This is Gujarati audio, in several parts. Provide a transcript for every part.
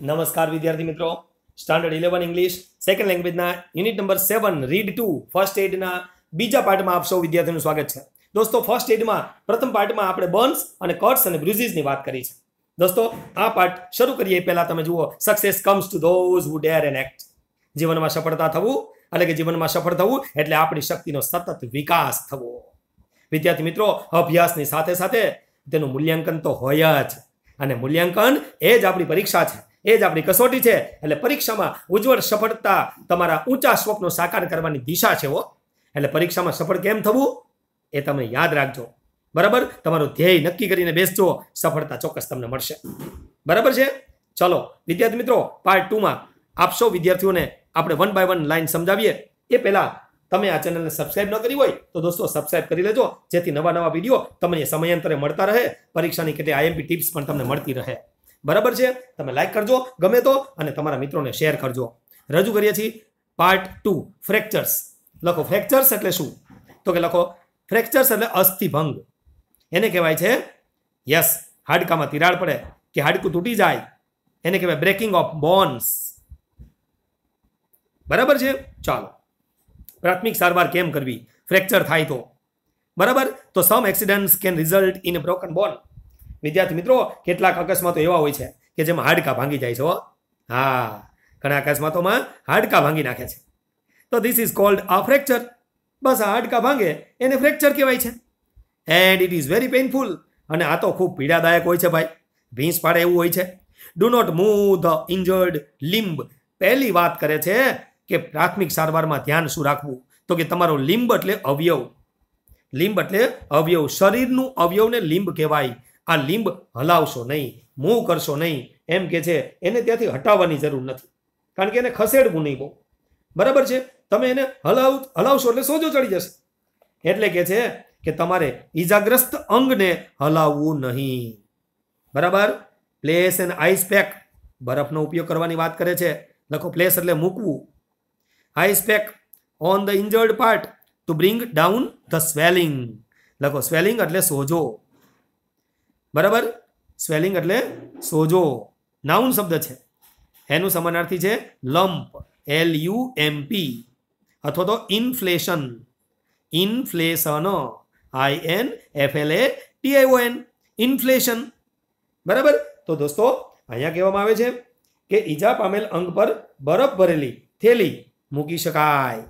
નમસ્કાર વિદ્યાર્થી મિત્રો સ્ટાન્ડર્ડ ઇલેવન ઇંગ્લિશ સેકન્ડ લેંગ્વેજના unit number seven read to first એડના બીજા પાર્ટમાં આપ સૌ વિદ્યાર્થીનું સ્વાગત છે દોસ્તો ફર્સ્ટ એડમાં પ્રથમ પાર્ટમાં આપણે બર્ન્સ અને કટ્સ અને બ્રુઝીસની વાત કરી છે દોસ્તો આ પાર્ટ શરૂ કરીએ પહેલાં તમે જુઓ success comes to those who dare and act જીવનમાં સફળતા થવું એટલે કે જીવનમાં સફળ થવું એટલે આપણી શક્તિનો સતત વિકાસ થવો વિદ્યાર્થી મિત્રો અભ્યાસની સાથે સાથે તેનું મૂલ્યાંકન તો હોય જ અને મૂલ્યાંકન એ જ આપણી પરીક્ષા છે એ જ આપણી કસોટી છે એટલે પરીક્ષામાં ઉજ્જવળ સફળતા તમારા ઊંચા સ્વપ્નો સાકાર કરવાની દિશા છે હો એટલે પરીક્ષામાં સફળ કેમ થવું એ તમે યાદ રાખજો બરાબર તમારું ધ્યેય નક્કી કરીને બેસજો સફળતા ચોક્કસ તમને મળશે બરાબર છે ચલો વિદ્યાર્થી મિત્રો પાર્ટ ટુમાં આપશો વિદ્યાર્થીઓને આપણે વન બાય વન લાઈન સમજાવીએ એ પહેલાં તમે આ ચેનલને સબસ્ક્રાઇબ ન કરી હોય તો દોસ્તો સબસ્ક્રાઇબ કરી લેજો જેથી નવા નવા વિડીયો તમને સમયાંતરે મળતા રહે પરીક્ષાની કેટલી આઈએમપી ટિપ્સ પણ તમને મળતી રહે બરાબર છે તમે લાઇક કરજો ગમે તો અને તમારા મિત્રોને શેર કરજો રજૂ કરીએ છીએ પાર્ટ ટુ ફ્રેક્ચર્સ લખો ફ્રેક્ચર્સ એટલે શું તો કે લખો ફ્રેક્ચર્સ એટલે અસ્થિભંગ એને કહેવાય છે યસ હાડકામાં તિરાડ પડે કે હાડકું તૂટી જાય એને કહેવાય બ્રેકિંગ ઓફ બોન્સ બરાબર છે ચાલો પ્રાથમિક સારવાર કેમ કરવી ફ્રેક્ચર થાય તો બરાબર તો some accidents can result in broken bone વિદ્યાર્થી મિત્રો કેટલાક અકસ્માતો એવા હોય છે કે જેમાં હાડકા ભાંગી જાય છે હા ઘણા અકસ્માતોમાં હાડકા ભાંગી નાખે છે તો this is called a fracture બસ આ હાડકા ભાંગે એને ફ્રેક્ચર કહેવાય છે and it is very painful અને આ તો ખૂબ પીડાદાયક હોય છે ભાઈ ભીંસ પાડે એવું હોય છે do not move the injured limb પહેલી વાત કરે છે કે પ્રાથમિક સારવારમાં ધ્યાન શું રાખવું તો કે તમારો લિંબ એટલે અવયવ લિંબ એટલે અવયવ શરીરનું અવયવને લિંબ કહેવાય આ લીંબ હલાવશો નહીં મૂવ કરશો નહીં એમ કે છે એને ત્યાંથી હટાવવાની જરૂર નથી કારણ કે એને ખસેડવું નહીં બહુ બરાબર છે તમે એને હલાવ હલાવશો એટલે સોજો ચડી જશે એટલે કે છે કે તમારે ઈજાગ્રસ્ત અંગને હલાવવું નહીં બરાબર પ્લેસ એન્ડ આઈસ પેક બરફનો ઉપયોગ કરવાની વાત કરે છે લખો પ્લેસ એટલે મૂકવું ice pack on the injured part to bring down the swelling લખો સ્વેલિંગ એટલે સોજો બરાબર સ્વેલિંગ એટલે સોજો નાઉન શબ્દ છે એનું સમાનાર્થી છે lump L U M P અથવા તો inflation inflation I N F L A T I O N inflation બરાબર તો દોસ્તો અહીંયા કહેવામાં આવે છે કે ઈજા પામેલ અંગ પર બરફ ભરેલી થેલી મૂકી શકાય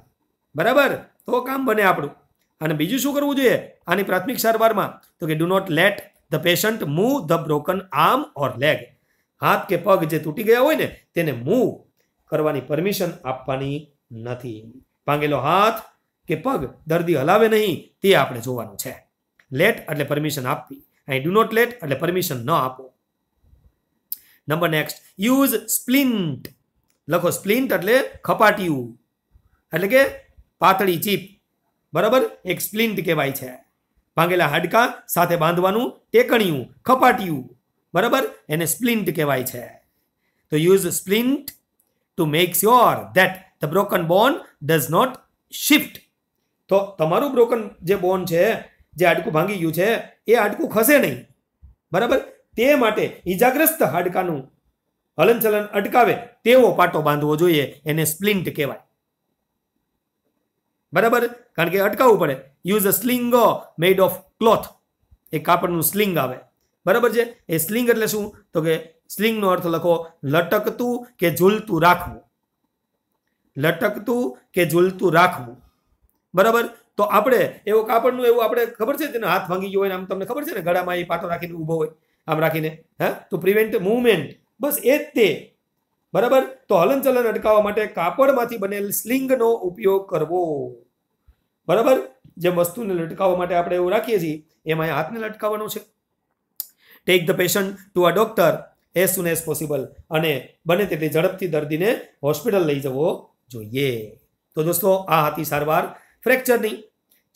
બરાબર તો કામ બને આપણું અને બીજું શું કરવું જોઈએ આની પ્રાથમિક સારવારમાં તો કે do not let the patient move the broken arm or leg હાથ કે પગ જે તૂટી ગયા હોય ને તેને મૂવ કરવાની પરમિશન આપવાની નથી ભાંગેલો હાથ કે પગ દર્દી હલાવે નહીં તે આપણે જોવાનું છે લેટ એટલે પરમિશન આપવી અહીં ડુ નોટ લેટ એટલે પરમિશન ન આપો નંબર નેક્સ્ટ યુઝ સ્પ્લિન્ટ લખો સ્પ્લિન્ટ એટલે ખપાટીયું એટલે કે પાતળી ચીપ બરાબર એક સ્પ્લિન્ટ કહેવાય છે ભાંગેલા હાડકા સાથે બાંધવાનું ટેકણિયું ખપાટિયું બરાબર એને સ્પ્લિન્ટ કહેવાય છે તો use splint to make sure that the broken bone does not shift તો તમારું બ્રોકન જે બોન છે જે હાડકું ભાંગી ગયું છે એ હાડકું ખસે નહીં બરાબર તે માટે ઈજાગ્રસ્ત હાડકાનું હલનચલન અટકાવે તેવો પાટો બાંધવો જોઈએ એને સ્પ્લિન્ટ કહેવાય બરાબર કારણ કે અટકાવવું પડે use a sling made of cloth એ કાપડનું સ્લિંગ આવે બરાબર છે એ સ્લિંગ એટલે શું તો કે સ્લિંગનો અર્થ લખો લટકતું કે ઝૂલતું રાખવું લટકતું કે ઝૂલતું રાખવું બરાબર તો આપણે એવો કાપડનું એવું આપણે ખબર છે તેને હાથ ભાંગી ગયો હોય આમ તમને ખબર છે ને ગળામાં એ પાટો રાખીને ઊભો હોય આમ રાખીને હા તો પ્રિવેન્ટ મૂવમેન્ટ બસ એ જ તે બરાબર તો હલનચલન અટકાવવા માટે કાપડમાંથી બનેલ સ્લિંગનો ઉપયોગ કરવો બરાબર જેમ વસ્તુને લટકાવવા માટે આપણે એવું રાખીએ છીએ એમાં હાથને લટકાવવાનો છે take the patient to a doctor as soon as possible અને બને તેટલી ઝડપથી દર્દીને હોસ્પિટલ લઈ જવો જોઈએ તો દોસ્તો આ હતી સારવાર ફ્રેક્ચરની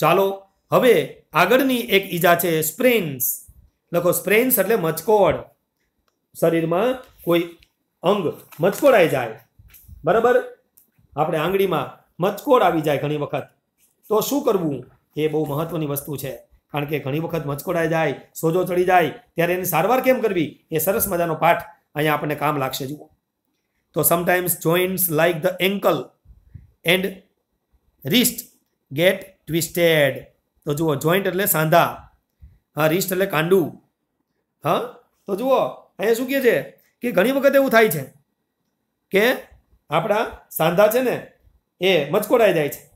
ચાલો હવે આગળની એક ઈજા છે સ્પ્રેન્સ લખો સ્પ્રેન્સ એટલે મચકોડ શરીરમાં કોઈ અંગ મચકોડાઈ જાય બરાબર આપણે આંગળીમાં મચકોડ આવી જાય ઘણી વખત તો શું કરવું એ બહુ મહત્ત્વની વસ્તુ છે કારણ કે ઘણી વખત મચકોડાઈ જાય સોજો ચડી જાય ત્યારે એની સારવાર કેમ કરવી એ સરસ મજાનો પાઠ અહીંયા આપણને કામ લાગશે જુઓ તો sometimes joints like the ankle and wrist get twisted તો જુઓ જોઈન્ટ એટલે સાંધા હા રિસ્ટ એટલે કાંડું હા તો જુઓ અહીંયા શું કહે છે કે ઘણી વખત એવું થાય છે કે આપણા સાંધા છે ને એ મચકોડાઈ જાય છે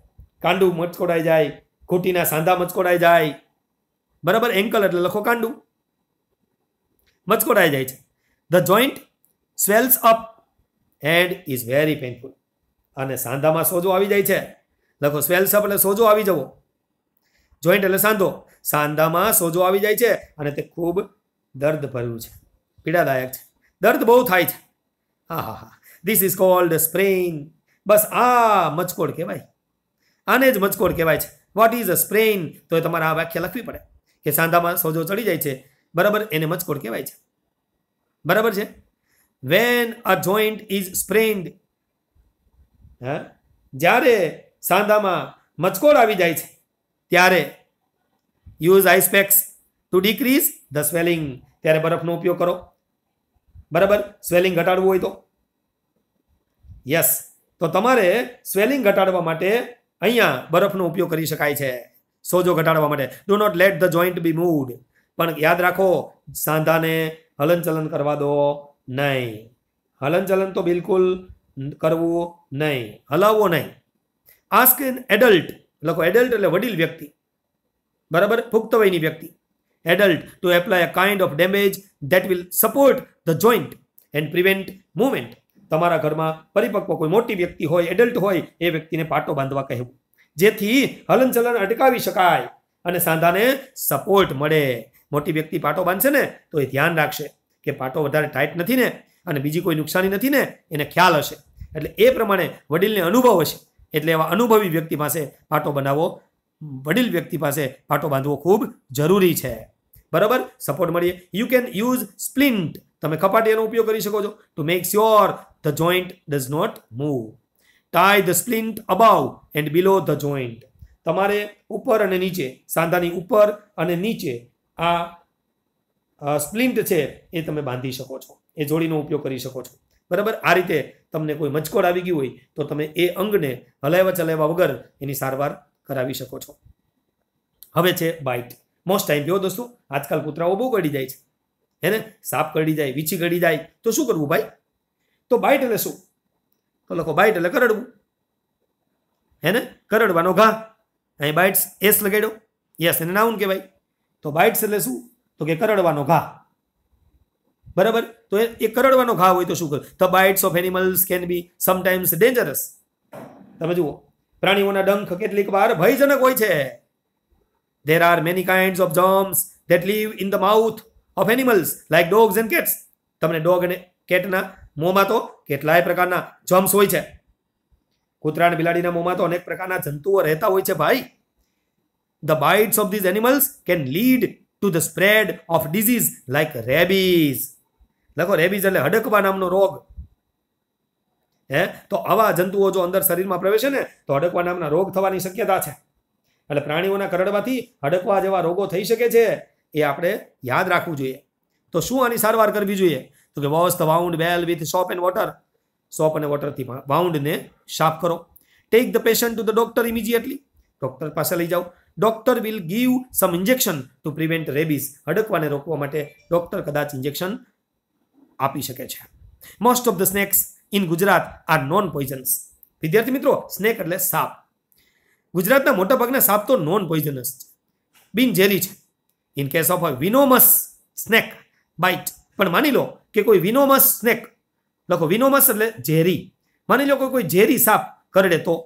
કાંડું મચકોડાઈ જાય ખૂટીના સાંધા મચકોડાઈ જાય બરાબર એન્કલ એટલે લખો કાંડું મચકોડાઈ જાય છે the joint swells up and is very painful અને સાંધામાં સોજો આવી જાય છે લખો સ્વેલ્સ અપ એટલે સોજો આવી જવો જોઈન્ટ એટલે સાંધો સાંધામાં સોજો આવી જાય છે અને તે ખૂબ દર્દ ભર્યું છે પીડાદાયક છે દર્દ બહુ થાય છે હા હા હા ધીસ ઇઝ કોલ્ડ સ્પ્રિંગ બસ આ મચકોડ કહેવાય આને જ મચકોડ કહેવાય છે વોટ ઇઝ અ સ્પ્રેઇન તો એ તમારે આ વ્યાખ્યા લખવી પડે કે સાંધામાં સોજો ચડી જાય છે બરાબર એને મચકોડ કહેવાય છે બરાબર છે when a joint is sprained હા જ્યારે સાંધામાં મચકોડ આવી જાય છે ત્યારે use ice packs to decrease the swelling ત્યારે બરફનો ઉપયોગ કરો બરાબર સ્વેલિંગ ઘટાડવું હોય તો યસ તો તમારે સ્વેલિંગ ઘટાડવા માટે અહીંયા બરફનો ઉપયોગ કરી શકાય છે સોજો ઘટાડવા માટે do not let the joint be moved પણ યાદ રાખો સાંધાને હલનચલન કરવા દો નહીં હલનચલન તો બિલકુલ કરવું નહીં હલાવવો નહીં આસ્ક ઇન એડલ્ટ લખો એડલ્ટ એટલે વડીલ વ્યક્તિ બરાબર પુખ્ત વયની વ્યક્તિ adult to apply a kind of bandage that will support the joint and prevent movement તમારા ઘરમાં પરિપક્વ કોઈ મોટી વ્યક્તિ હોય એડલ્ટ હોય એ વ્યક્તિને પાટો બાંધવા કહેવું જેથી હલનચલન અટકાવી શકાય અને સાંધાને સપોર્ટ મળે મોટી વ્યક્તિ પાટો બાંધશે ને તો એ ધ્યાન રાખશે કે પાટો વધારે ટાઈટ નથી ને અને બીજી કોઈ નુકસાની નથી ને એને ખ્યાલ હશે એટલે એ પ્રમાણે વડીલને અનુભવ હશે એટલે એવા અનુભવી વ્યક્તિ પાસે પાટો બનાવવો વડીલ વ્યક્તિ પાસે પાટો બાંધવો ખૂબ જરૂરી છે બરાબર સપોર્ટ મળીએ યુ કેન યુઝ સ્પ્લિન્ટ તમે ખપાટી એનો ઉપયોગ કરી શકો છો to make sure the joint does not move. Tie the splint above and below the joint. તમારે ઉપર અને નીચે સાંધાની ઉપર અને નીચે આ સ્પ્લિન્ટ છે એ તમે બાંધી શકો છો એ જોડીનો ઉપયોગ કરી શકો છો બરાબર આ રીતે તમને કોઈ મચકોડ આવી ગયું હોય તો તમે એ અંગને હલાવવા ચલાવવા વગર એની સારવાર કરાવી શકો છો હવે છે બાઇટ મોસ્ટ ટાઈમ કેવો દોસ્તો આજકાલ કૂતરાઓ બહુ કરડી જાય છે હે ને સાપ કરડી જાય વીછી કરડી જાય તો શું કરવું ભાઈ તો બાઇટ એટલે શું તો લખો બાઇટ એટલે કરડવું હે ને કરડવાનો ઘા અહીં બાઇટ્સ એસ લગાડ્યો યસ એને નાઉન કહેવાય તો બાઇટ્સ એટલે શું તો કે કરડવાનો ઘા બરાબર તો એ કરડવાનો ઘા હોય તો શું કરું the bites of animals can be sometimes dangerous તમે જુઓ પ્રાણીઓના ડંખ કેટલીક વાર ભયજનક હોય છે there are many kinds of germs that live in the mouth of animals like dogs and cats તમને ડોગ અને કેટના મોંમાં તો કેટલાય પ્રકારના જમ્સ હોય છે કૂતરા અને બિલાડીના મોંમાં તો અનેક પ્રકારના જંતુઓ રહેતા હોય છે ભાઈ the bites of these animals can lead to the spread of disease like rabies લખો રેબીઝ એટલે હડકવા નામનો રોગ હે તો આવા જંતુઓ જો અંદર શરીરમાં પ્રવેશે ને તો હડકવા નામના રોગ થવાની શક્યતા છે એટલે પ્રાણીઓના કરડવાથી હડકવા જેવા રોગો થઈ શકે છે એ આપણે યાદ રાખવું જોઈએ તો શું આની સારવાર કરવી જોઈએ તો કે wash the wound well with soap and water soap અને વોટરથી વાઉન્ડને સાફ કરો take the patient to the doctor immediately doctor પાસે લઈ જાઓ doctor will give some injection to prevent rabies હડકવાને રોકવા માટે ડોક્ટર કદાચ ઇન્જેક્શન આપી શકે છે most of the snakes in Gujarat are non poisonous વિદ્યાર્થી મિત્રો સ્નેક એટલે સાપ ગુજરાતના મોટાભાગના સાપ તો નોન પોઈઝનસ છે બિન છે in case of a venomous snake bite પણ માની લો કે કોઈ વિનોમસ સ્નેક લખો વિનોમસ એટલે ઝેરી માની લો કોઈ ઝેરી સાપ કરડે તો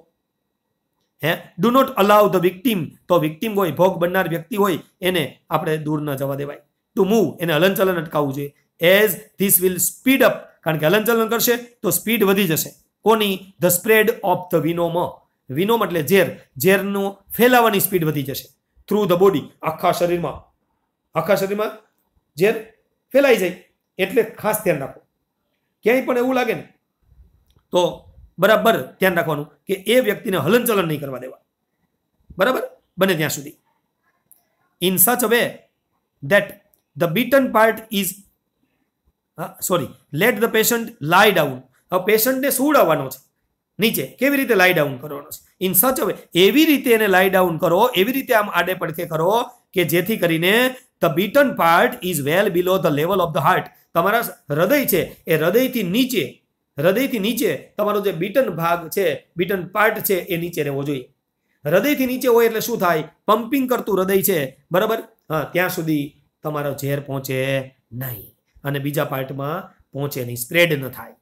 he do not allow the victim તો વિક્ટીમ હોય ભોગ બનનાર વ્યક્તિ હોય એને આપણે દૂર ન જવા દેવાય ટુ મૂવ એને હલનચલન અટકાવવું જોઈએ as this will speed up કારણ કે હલનચલન કરશે તો સ્પીડ વધી જશે કોની the spread of the venom venom એટલે ઝેર ઝેરનું ફેલાવાની સ્પીડ વધી જશે થ્રુ ધ બોડી આખા શરીરમાં આખા શરીરમાં ઝેર ફેલાઈ જાય એટલે ખાસ ધ્યાન રાખો ક્યાંય પણ એવું લાગે ને તો બરાબર ધ્યાન રાખવાનું કે એ વ્યક્તિને હલનચલન નહીં કરવા દેવા બરાબર બને ત્યાં સુધી in such a way that the beaten part is sorry let the patient lie down હવે પેશન્ટને સુવડાવવાનો છે નીચે કેવી રીતે લાય ડાઉન કરવાનો છે ઇન સચ અવે એવી રીતે એને લાય ડાઉન કરો એવી રીતે આમ આડે પડખે કરો કે જેથી કરીને the beaten part is well below the level of the heart તમારા હૃદય છે એ હૃદયથી નીચે હૃદયથી નીચે તમારો જે બીટન ભાગ છે બીટન પાર્ટ છે એ નીચે રહેવો જોઈએ હૃદયથી નીચે હોય એટલે શું થાય પમ્પિંગ કરતું હૃદય છે બરાબર હા ત્યાં સુધી તમારો ઝેર પહોંચે નહીં અને બીજા પાર્ટમાં પહોંચે નહીં સ્પ્રેડ ન થાય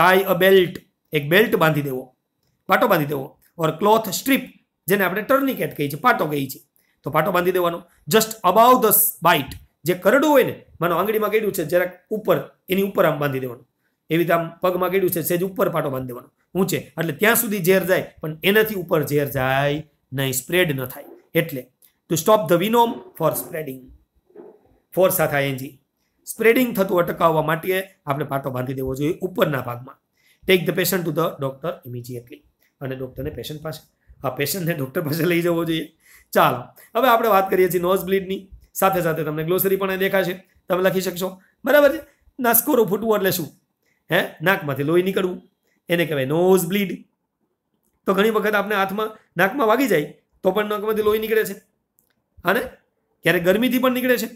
ટાઈ અ બેલ્ટ એક બેલ્ટ બાંધી દેવો પાટો બાંધી દેવો ઓર ક્લોથ સ્ટ્રીપ જેને આપણે ટર્નિકેટ કહીએ છીએ પાટો કહીએ છીએ તો પાટો બાંધી દેવાનો જસ્ટ અબાવ ધ બાઇટ જે કરડું હોય ને માનો આંગળીમાં ગળ્યું છે જરાક ઉપર એની ઉપર આમ બાંધી દેવાનું એવી રીતે આમ પગમાં ગળ્યું છે સેજ ઉપર પાટો બાંધી દેવાનો ઊંચે એટલે ત્યાં સુધી ઝેર જાય પણ એનાથી ઉપર ઝેર જાય નહીં સ્પ્રેડ ન થાય એટલે to stop the venom for spreading for સાથે એનજી સ્પ્રેડિંગ થતું અટકાવવા માટે આપણે પાટો બાંધી દેવો જોઈએ ઉપરના ભાગમાં take the patient to the doctor immediately અને ડૉક્ટરને પેશન્ટ પાસે આ પેશન્ટને ડૉક્ટર પાસે લઈ જવો જોઈએ ચાલો હવે આપણે વાત કરીએ છીએ નોઝ બ્લીડની સાથે સાથે તમને ગ્લોસરી પણ દેખાશે તમે લખી શકશો બરાબર છે નાસ્કોરો ફૂટવું એટલે શું હે નાકમાંથી લોહી નીકળવું એને કહેવાય નોઝ બ્લીડ તો ઘણી વખત આપણે હાથમાં નાકમાં વાગી જાય તો પણ નાકમાંથી લોહી નીકળે છે અને ક્યારેક ગરમીથી પણ નીકળે છે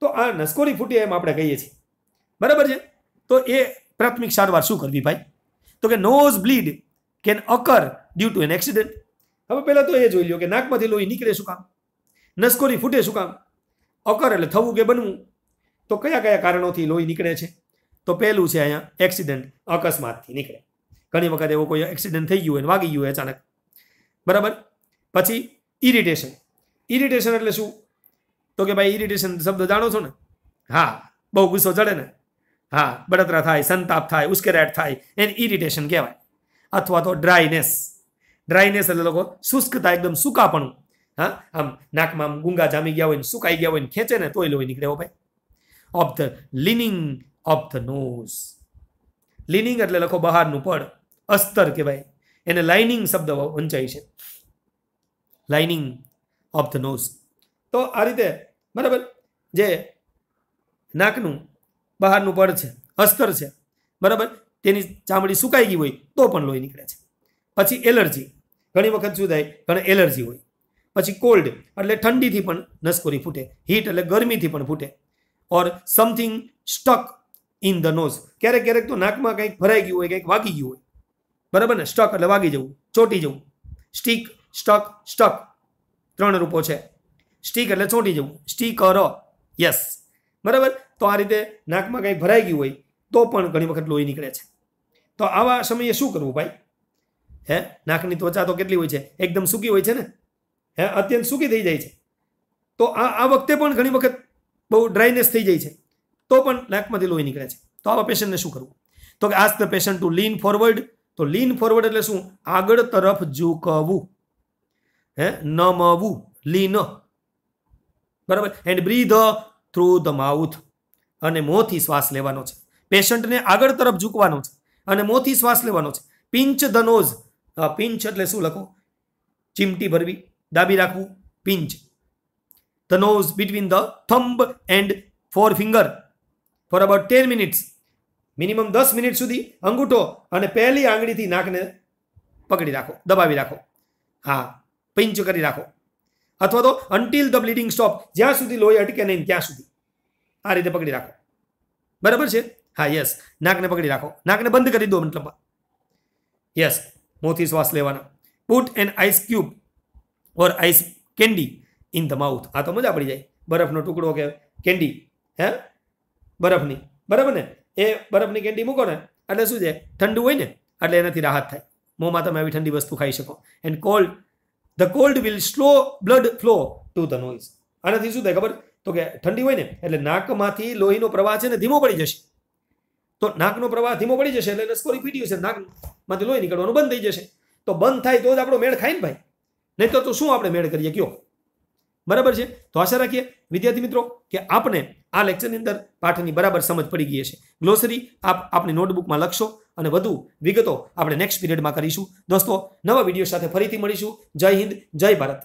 તો આ નસકોરી ફૂટી એમ આપણે કહીએ છીએ બરાબર છે તો એ પ્રાથમિક સારવાર શું કરવી ભાઈ તો કે nose bleed can occur due to an accident હવે પહેલાં તો એ જોઈ લો કે નાકમાંથી લોહી નીકળે શું કામ નસકોરી ફૂટે શું કામ અકર એટલે થવું કે બનવું તો કયા કયા કારણોથી લોહી નીકળે છે તો પહેલું છે અહીંયા એક્સિડન્ટ અકસ્માતથી નીકળે ઘણી વખત એવો કોઈ એક્સિડન્ટ થઈ ગયું હોય વાગી ગયું હોય અચાનક બરાબર પછી ઇરિટેશન ઇરિટેશન એટલે શું તો કે ભાઈ ઇરિટેશન શબ્દ જાણો છો ને હા બહુ ગુસ્સો ચડે ને હા બળતરા થાય સંતાપ થાય ઉશ્કેરાટ થાય એને ઇરિટેશન કહેવાય અથવા તો ડ્રાયનેસ ડ્રાયનેસ એટલે લોકો શુષ્કતા એકદમ સુકાપણું હા આમ નાકમાં આમ ગુંગા જામી ગયા હોય ને સુકાઈ ગયા હોય ને ખેંચે ને તોય લોહી નીકળે હો ભાઈ of the lining of the nose lining એટલે લખો બહારનું પડ અસ્તર કહેવાય એને લાઇનિંગ શબ્દ વંચાય છે લાઇનિંગ ઓફ ધ નોઝ તો આ રીતે બરાબર જે નાકનું બહારનું પડ છે અસ્તર છે બરાબર તેની ચામડી સુકાઈ ગઈ હોય તો પણ લોહી નીકળે છે પછી એલર્જી ઘણી વખત શું થાય ઘણે એલર્જી હોય પછી કોલ્ડ એટલે ઠંડીથી પણ નસકોરી ફૂટે હીટ એટલે ગરમીથી પણ ફૂટે or something stuck in the nose ક્યારેક ક્યારેક તો નાકમાં કંઈક ભરાઈ ગયું હોય કંઈક વાગી ગયું હોય બરાબર ને સ્ટક એટલે વાગી જવું ચોંટી જવું સ્ટીક સ્ટક સ્ટક ત્રણ રૂપો છે સ્ટીક એટલે ચોંટી જવું સ્ટીકર યસ બરાબર તો આ રીતે નાકમાં કંઈક ભરાઈ ગયું હોય તો પણ ઘણી વખત લોહી નીકળે છે તો આવા સમયે શું કરવું ભાઈ હે નાકની ત્વચા તો કેટલી હોય છે એકદમ સૂકી હોય છે ને હે અત્યંત સૂકી થઈ જાય છે તો આ આ વખતે પણ ઘણી વખત બહુ ડ્રાયનેસ થઈ જાય છે તો પણ નાકમાંથી લોહી નીકળે છે તો આવા પેશન્ટને શું કરવું તો કે ask patient to lean forward તો લીન ફોરવર્ડ એટલે શું આગળ તરફ ઝૂકવું હે નમવું લીન બરાબર and breathe through the mouth અને મોંથી શ્વાસ લેવાનો છે પેશન્ટને આગળ તરફ ઝૂકવાનો છે અને મોંથી શ્વાસ લેવાનો છે પિંચ ધ નોઝ તો પિંચ એટલે શું લખો ચીમટી ભરવી દાબી રાખવું pinch the nose between the thumb and forefinger for about ten minutes minimum દસ મિનિટ સુધી અંગૂઠો અને પહેલી આંગળીથી નાકને પકડી રાખો દબાવી રાખો હા પિંચ કરી રાખો અથવા તો અન્ટિલ ધ બ્લીડિંગ સ્ટોપ જ્યાં સુધી લોહી અટકે નહીં ત્યાં સુધી આ રીતે પકડી રાખો બરાબર છે હા યસ નાકને પકડી રાખો નાકને બંધ કરી દો મતલબ યસ મોંથી શ્વાસ લેવાના put an ice cube or ice candy in the mouth આ તો મજા પડી જાય બરફનો ટુકડો કે કેન્ડી હે બરફની બરાબર ને એ બરફની કેન્ડી મૂકો ને એટલે શું છે ઠંડુ હોય ને એટલે એનાથી રાહત થાય મોંમાં તમે આવી ઠંડી વસ્તુ ખાઈ શકો and cold the cold will slow blood flow to the nose આનાથી શું થાય ખબર તો કે ઠંડી હોય ને એટલે નાકમાંથી લોહીનો પ્રવાહ છે ને ધીમો પડી જશે તો નાકનો પ્રવાહ ધીમો પડી જશે એટલે લશ્કરી પીટ્યું છે નાકમાંથી લોહી નીકળવાનું બંધ થઈ જશે તો બંધ થાય તો જ આપણો મેળ ખાય ને ભાઈ નહીં તો શું આપણે મેળ કરીએ કયો બરાબર છે તો આશા રાખીએ વિદ્યાર્થી મિત્રો કે આપને આ લેક્ચરની અંદર પાઠની બરાબર સમજ પડી ગઈ છે ગ્લોસરી આપ આપની નોટબુકમાં લખશો અને વધુ વિગતો આપણે નેક્સ્ટ પીરિયડમાં કરીશું દોસ્તો નવા વિડીયો સાથે ફરીથી મળીશું જય હિન્દ જય ભારત